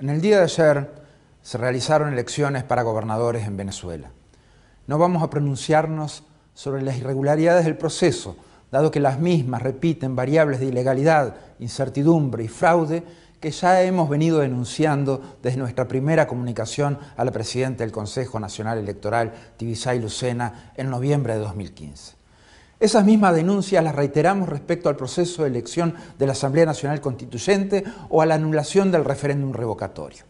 En el día de ayer se realizaron elecciones para gobernadores en Venezuela. No vamos a pronunciarnos sobre las irregularidades del proceso, dado que las mismas repiten variables de ilegalidad, incertidumbre y fraude que ya hemos venido denunciando desde nuestra primera comunicación a la Presidenta del Consejo Nacional Electoral, Tibisay Lucena, en noviembre de 2015. Esas mismas denuncias las reiteramos respecto al proceso de elección de la Asamblea Nacional Constituyente o a la anulación del referéndum revocatorio.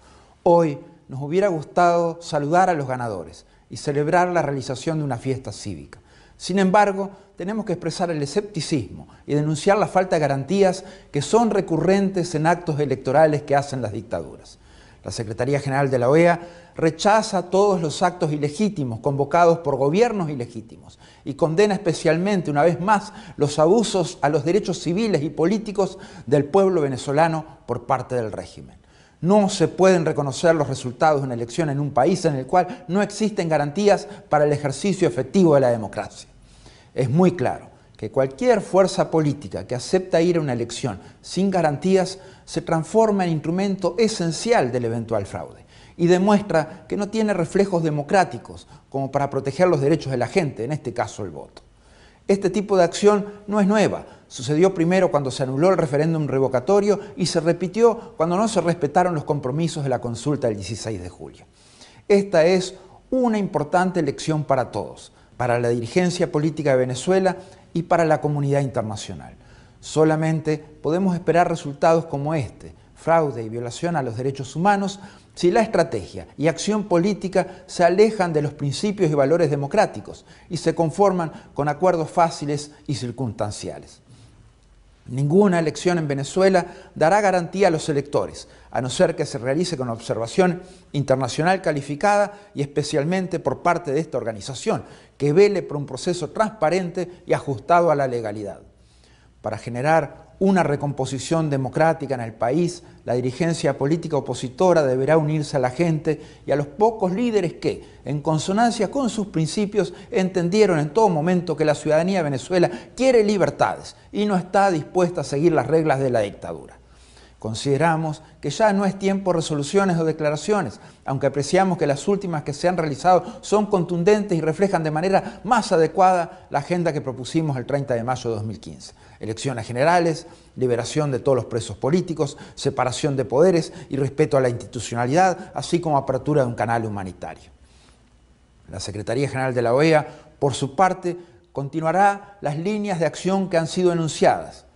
Hoy nos hubiera gustado saludar a los ganadores y celebrar la realización de una fiesta cívica. Sin embargo, tenemos que expresar el escepticismo y denunciar la falta de garantías que son recurrentes en actos electorales que hacen las dictaduras. La Secretaría General de la OEA rechaza todos los actos ilegítimos convocados por gobiernos ilegítimos y condena especialmente, una vez más, los abusos a los derechos civiles y políticos del pueblo venezolano por parte del régimen. No se pueden reconocer los resultados de una elección en un país en el cual no existen garantías para el ejercicio efectivo de la democracia. Es muy claro, que cualquier fuerza política que acepta ir a una elección sin garantías se transforma en instrumento esencial del eventual fraude y demuestra que no tiene reflejos democráticos como para proteger los derechos de la gente, en este caso el voto. Este tipo de acción no es nueva. Sucedió primero cuando se anuló el referéndum revocatorio y se repitió cuando no se respetaron los compromisos de la consulta del 16 de julio. Esta es una importante lección para todos para la dirigencia política de Venezuela y para la comunidad internacional. Solamente podemos esperar resultados como este, fraude y violación a los derechos humanos, si la estrategia y acción política se alejan de los principios y valores democráticos y se conforman con acuerdos fáciles y circunstanciales. Ninguna elección en Venezuela dará garantía a los electores, a no ser que se realice con observación internacional calificada y especialmente por parte de esta organización, que vele por un proceso transparente y ajustado a la legalidad. Para generar una recomposición democrática en el país, la dirigencia política opositora deberá unirse a la gente y a los pocos líderes que, en consonancia con sus principios, entendieron en todo momento que la ciudadanía Venezuela quiere libertades y no está dispuesta a seguir las reglas de la dictadura. Consideramos que ya no es tiempo de resoluciones o declaraciones, aunque apreciamos que las últimas que se han realizado son contundentes y reflejan de manera más adecuada la agenda que propusimos el 30 de mayo de 2015. Elecciones generales, liberación de todos los presos políticos, separación de poderes y respeto a la institucionalidad, así como apertura de un canal humanitario. La Secretaría General de la OEA, por su parte, continuará las líneas de acción que han sido enunciadas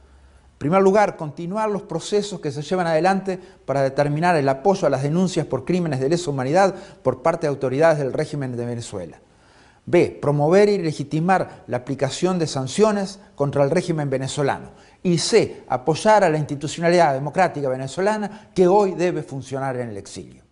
en primer lugar, continuar los procesos que se llevan adelante para determinar el apoyo a las denuncias por crímenes de lesa humanidad por parte de autoridades del régimen de Venezuela. B. Promover y legitimar la aplicación de sanciones contra el régimen venezolano. Y C. Apoyar a la institucionalidad democrática venezolana que hoy debe funcionar en el exilio.